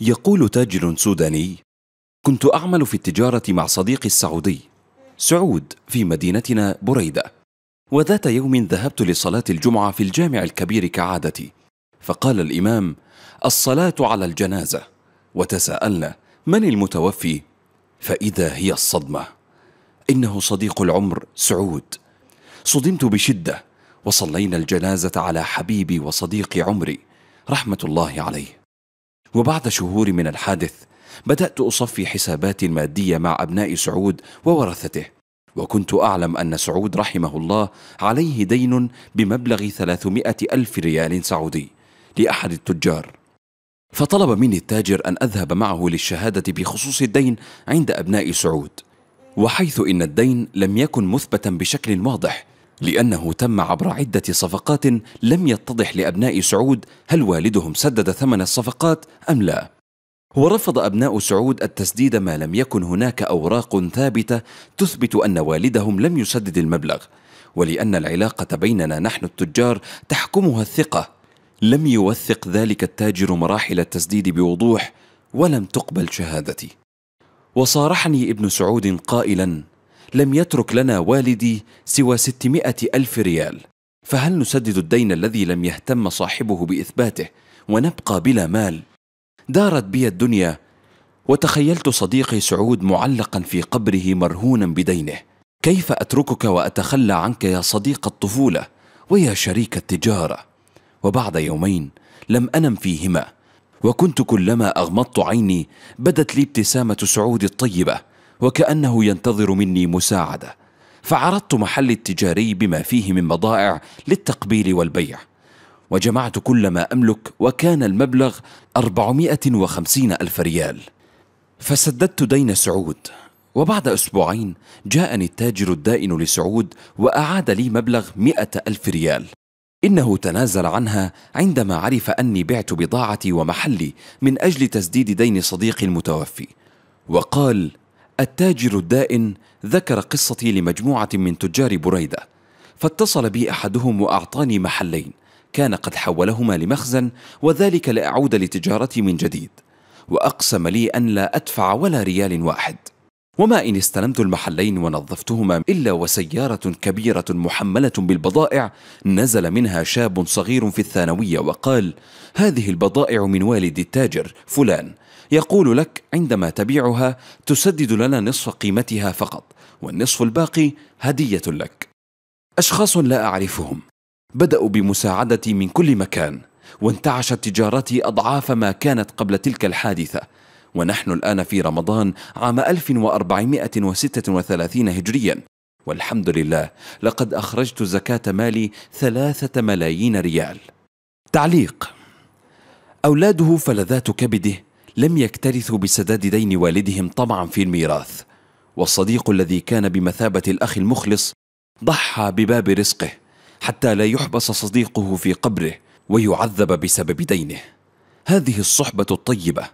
يقول تاجر سوداني كنت اعمل في التجاره مع صديقي السعودي سعود في مدينتنا بريده وذات يوم ذهبت لصلاه الجمعه في الجامع الكبير كعادتي فقال الامام الصلاه على الجنازه وتساءلنا من المتوفي فاذا هي الصدمه انه صديق العمر سعود صدمت بشده وصلينا الجنازه على حبيبي وصديقي عمري رحمه الله عليه وبعد شهور من الحادث بدأت أصفي حساباتي المادية مع أبناء سعود وورثته وكنت أعلم أن سعود رحمه الله عليه دين بمبلغ 300 ألف ريال سعودي لأحد التجار فطلب مني التاجر أن أذهب معه للشهادة بخصوص الدين عند أبناء سعود وحيث إن الدين لم يكن مثبتا بشكل واضح لأنه تم عبر عدة صفقات لم يتضح لأبناء سعود هل والدهم سدد ثمن الصفقات أم لا ورفض أبناء سعود التسديد ما لم يكن هناك أوراق ثابتة تثبت أن والدهم لم يسدد المبلغ ولأن العلاقة بيننا نحن التجار تحكمها الثقة لم يوثق ذلك التاجر مراحل التسديد بوضوح ولم تقبل شهادتي وصارحني ابن سعود قائلا لم يترك لنا والدي سوى 600 ألف ريال فهل نسدد الدين الذي لم يهتم صاحبه بإثباته ونبقى بلا مال؟ دارت بي الدنيا وتخيلت صديقي سعود معلقا في قبره مرهونا بدينه كيف أتركك وأتخلى عنك يا صديق الطفولة ويا شريك التجارة وبعد يومين لم أنم فيهما وكنت كلما أغمضت عيني بدت لي ابتسامة سعود الطيبة وكأنه ينتظر مني مساعدة فعرضت محلي التجاري بما فيه من بضائع للتقبيل والبيع وجمعت كل ما أملك وكان المبلغ 450 ألف ريال فسددت دين سعود وبعد أسبوعين جاءني التاجر الدائن لسعود وأعاد لي مبلغ مئة ألف ريال إنه تنازل عنها عندما عرف أني بعت بضاعتي ومحلي من أجل تسديد دين صديق المتوفي وقال التاجر الدائن ذكر قصتي لمجموعة من تجار بريدة فاتصل بي أحدهم وأعطاني محلين كان قد حولهما لمخزن وذلك لأعود لتجارتي من جديد وأقسم لي أن لا أدفع ولا ريال واحد وما إن استلمت المحلين ونظفتهما إلا وسيارة كبيرة محملة بالبضائع نزل منها شاب صغير في الثانوية وقال هذه البضائع من والد التاجر فلان يقول لك عندما تبيعها تسدد لنا نصف قيمتها فقط والنصف الباقي هديه لك اشخاص لا اعرفهم بداوا بمساعدتي من كل مكان وانتعشت تجارتي اضعاف ما كانت قبل تلك الحادثه ونحن الان في رمضان عام 1436 هجريا والحمد لله لقد اخرجت زكاه مالي ثلاثه ملايين ريال تعليق اولاده فلذات كبده لم يكترثوا بسداد دين والدهم طمعا في الميراث والصديق الذي كان بمثابة الأخ المخلص ضحى بباب رزقه حتى لا يحبس صديقه في قبره ويعذب بسبب دينه هذه الصحبة الطيبة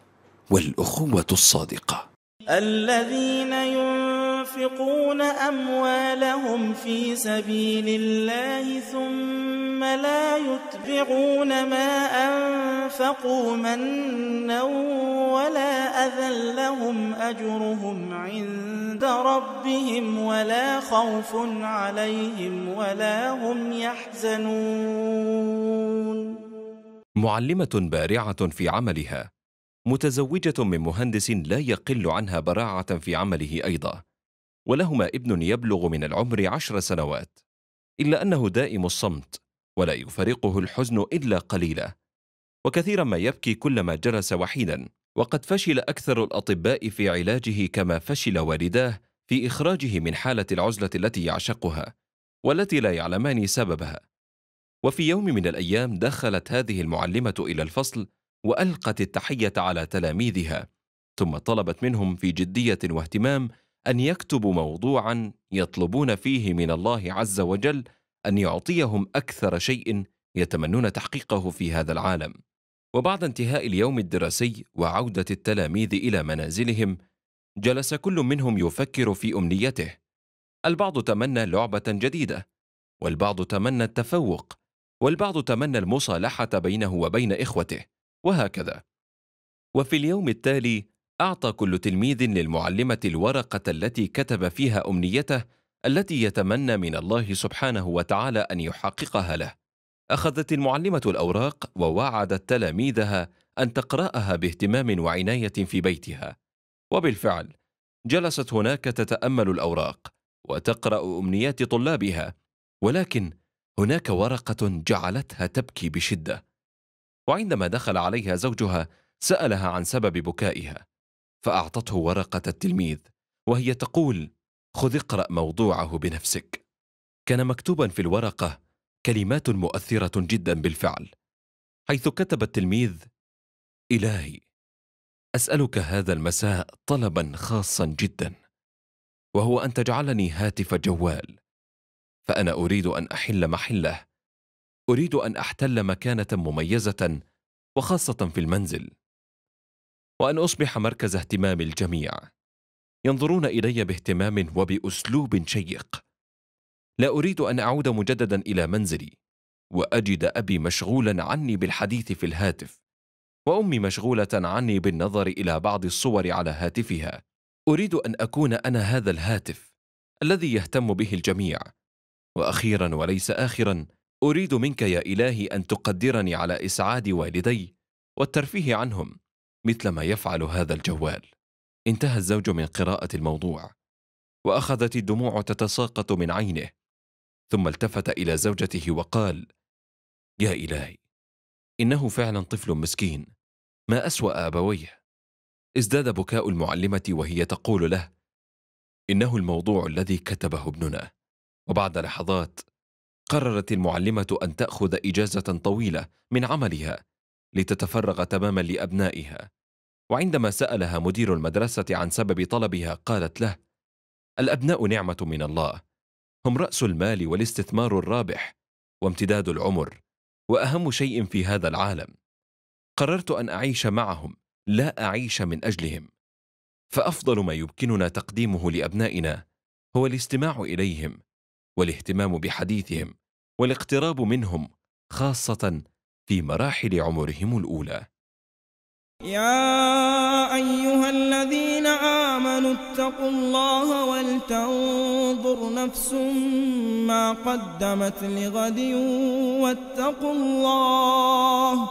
والأخوة الصادقة الذين ينفقون أموالهم في سبيل الله ثم لا يتبعون ما أنفقوا منا ولا أذى لهم أجرهم عند ربهم ولا خوف عليهم ولا هم يحزنون معلمة بارعة في عملها متزوجة من مهندس لا يقل عنها براعة في عمله أيضا ولهما ابن يبلغ من العمر عشر سنوات إلا أنه دائم الصمت ولا يفارقه الحزن إلا قليلا وكثيرا ما يبكي كلما جلس وحيدا وقد فشل أكثر الأطباء في علاجه كما فشل والداه في إخراجه من حالة العزلة التي يعشقها والتي لا يعلمان سببها وفي يوم من الأيام دخلت هذه المعلمة إلى الفصل وألقت التحية على تلاميذها ثم طلبت منهم في جدية واهتمام ان يكتبوا موضوعا يطلبون فيه من الله عز وجل ان يعطيهم اكثر شيء يتمنون تحقيقه في هذا العالم وبعد انتهاء اليوم الدراسي وعوده التلاميذ الى منازلهم جلس كل منهم يفكر في امنيته البعض تمنى لعبه جديده والبعض تمنى التفوق والبعض تمنى المصالحه بينه وبين اخوته وهكذا وفي اليوم التالي أعطى كل تلميذ للمعلمة الورقة التي كتب فيها أمنيته التي يتمنى من الله سبحانه وتعالى أن يحققها له. أخذت المعلمة الأوراق ووعدت تلاميذها أن تقرأها باهتمام وعناية في بيتها. وبالفعل، جلست هناك تتأمل الأوراق وتقرأ أمنيات طلابها، ولكن هناك ورقة جعلتها تبكي بشدة. وعندما دخل عليها زوجها، سألها عن سبب بكائها. فأعطته ورقة التلميذ وهي تقول خذ اقرأ موضوعه بنفسك كان مكتوبا في الورقة كلمات مؤثرة جدا بالفعل حيث كتب التلميذ إلهي أسألك هذا المساء طلبا خاصا جدا وهو أن تجعلني هاتف جوال فأنا أريد أن أحل محله أريد أن أحتل مكانة مميزة وخاصة في المنزل وأن أصبح مركز اهتمام الجميع ينظرون إلي باهتمام وبأسلوب شيق لا أريد أن أعود مجددا إلى منزلي وأجد أبي مشغولا عني بالحديث في الهاتف وأمي مشغولة عني بالنظر إلى بعض الصور على هاتفها أريد أن أكون أنا هذا الهاتف الذي يهتم به الجميع وأخيرا وليس آخرا أريد منك يا إلهي أن تقدرني على إسعاد والدي والترفيه عنهم مثل ما يفعل هذا الجوال انتهى الزوج من قراءة الموضوع وأخذت الدموع تتساقط من عينه ثم التفت إلى زوجته وقال يا إلهي إنه فعلا طفل مسكين ما أسوأ أبويه ازداد بكاء المعلمة وهي تقول له إنه الموضوع الذي كتبه ابننا وبعد لحظات قررت المعلمة أن تأخذ إجازة طويلة من عملها لتتفرغ تماما لابنائها وعندما سالها مدير المدرسه عن سبب طلبها قالت له الابناء نعمه من الله هم راس المال والاستثمار الرابح وامتداد العمر واهم شيء في هذا العالم قررت ان اعيش معهم لا اعيش من اجلهم فافضل ما يمكننا تقديمه لابنائنا هو الاستماع اليهم والاهتمام بحديثهم والاقتراب منهم خاصه في مراحل عمرهم الأولى يا أيها الذين آمنوا اتقوا الله ولتنظر نفس ما قدمت لغد واتقوا الله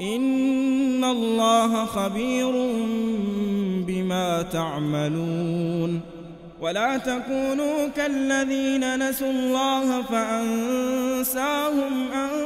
إن الله خبير بما تعملون ولا تكونوا كالذين نسوا الله فأنساهم أن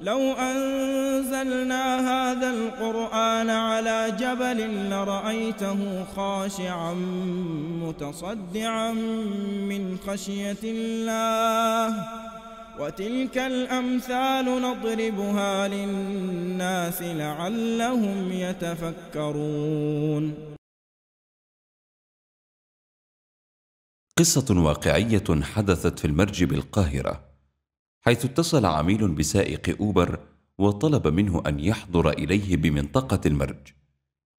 لو أنزلنا هذا القرآن على جبل لرأيته خاشعا متصدعا من خشية الله وتلك الأمثال نضربها للناس لعلهم يتفكرون قصة واقعية حدثت في المرج بالقاهرة حيث اتصل عميل بسائق أوبر وطلب منه أن يحضر إليه بمنطقة المرج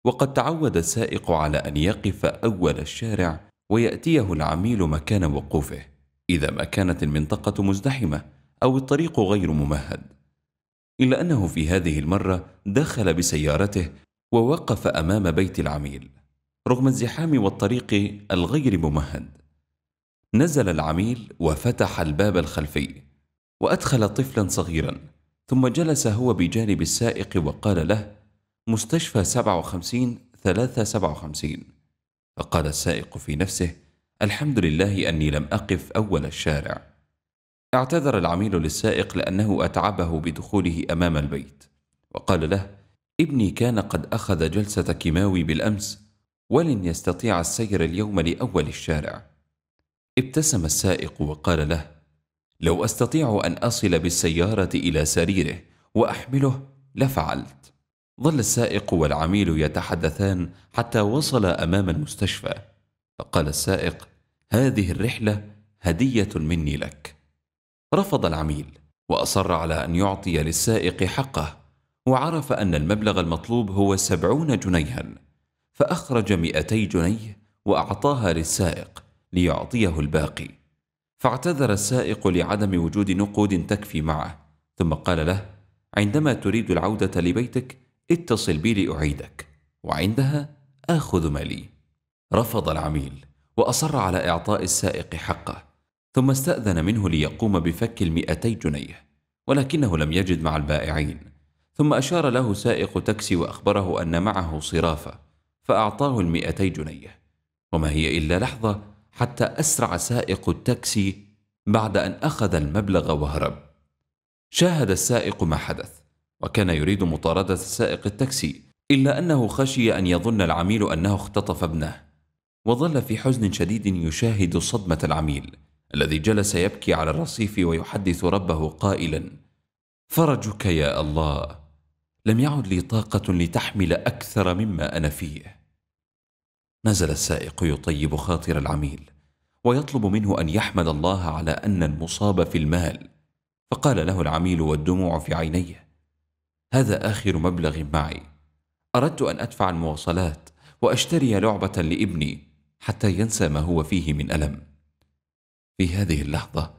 وقد تعود السائق على أن يقف أول الشارع ويأتيه العميل مكان وقوفه إذا ما كانت المنطقة مزدحمة أو الطريق غير ممهد إلا أنه في هذه المرة دخل بسيارته ووقف أمام بيت العميل رغم الزحام والطريق الغير ممهد نزل العميل وفتح الباب الخلفي وأدخل طفلا صغيرا ثم جلس هو بجانب السائق وقال له مستشفى 57 357 فقال السائق في نفسه الحمد لله أني لم أقف أول الشارع اعتذر العميل للسائق لأنه أتعبه بدخوله أمام البيت وقال له ابني كان قد أخذ جلسة كيماوي بالأمس ولن يستطيع السير اليوم لأول الشارع ابتسم السائق وقال له لو أستطيع أن أصل بالسيارة إلى سريره وأحمله لفعلت ظل السائق والعميل يتحدثان حتى وصل أمام المستشفى فقال السائق هذه الرحلة هدية مني لك رفض العميل وأصر على أن يعطي للسائق حقه وعرف أن المبلغ المطلوب هو سبعون جنيها فأخرج مئتي جنيه وأعطاها للسائق ليعطيه الباقي فاعتذر السائق لعدم وجود نقود تكفي معه ثم قال له عندما تريد العودة لبيتك اتصل بي لأعيدك وعندها آخذ مالي رفض العميل وأصر على إعطاء السائق حقه ثم استأذن منه ليقوم بفك المئتي جنيه ولكنه لم يجد مع البائعين ثم أشار له سائق تاكسي وأخبره أن معه صرافة فأعطاه المئتي جنيه وما هي إلا لحظة حتى أسرع سائق التاكسي بعد أن أخذ المبلغ وهرب. شاهد السائق ما حدث، وكان يريد مطاردة سائق التاكسي، إلا أنه خشي أن يظن العميل أنه اختطف ابنه، وظل في حزن شديد يشاهد صدمة العميل، الذي جلس يبكي على الرصيف ويحدث ربه قائلا: فرجك يا الله، لم يعد لي طاقة لتحمل أكثر مما أنا فيه. نزل السائق يطيب خاطر العميل ويطلب منه أن يحمد الله على أن المصاب في المال فقال له العميل والدموع في عينيه هذا آخر مبلغ معي أردت أن أدفع المواصلات وأشتري لعبة لابني حتى ينسى ما هو فيه من ألم في هذه اللحظة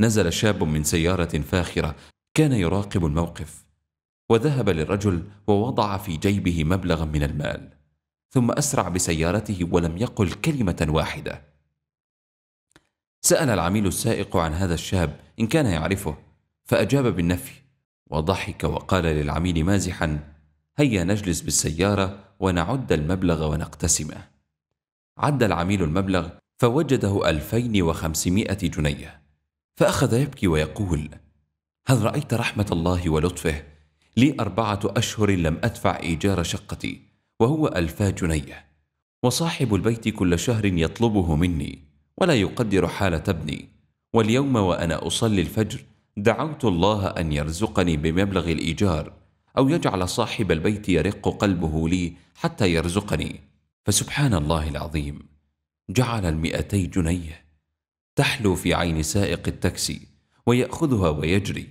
نزل شاب من سيارة فاخرة كان يراقب الموقف وذهب للرجل ووضع في جيبه مبلغا من المال ثم أسرع بسيارته ولم يقل كلمة واحدة سأل العميل السائق عن هذا الشاب إن كان يعرفه فأجاب بالنفي وضحك وقال للعميل مازحا هيا نجلس بالسيارة ونعد المبلغ ونقتسمه عد العميل المبلغ فوجده ألفين وخمسمائة جنيه فأخذ يبكي ويقول هل رأيت رحمة الله ولطفه لي أربعة أشهر لم أدفع إيجار شقتي وهو ألفا جنيه وصاحب البيت كل شهر يطلبه مني ولا يقدر حالة ابني واليوم وأنا أصلي الفجر دعوت الله أن يرزقني بمبلغ الإيجار أو يجعل صاحب البيت يرق قلبه لي حتى يرزقني فسبحان الله العظيم جعل المئتي جنيه تحلو في عين سائق التاكسي ويأخذها ويجري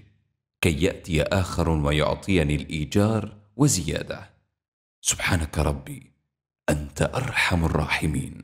كي يأتي آخر ويعطيني الإيجار وزيادة سبحانك ربي أنت أرحم الراحمين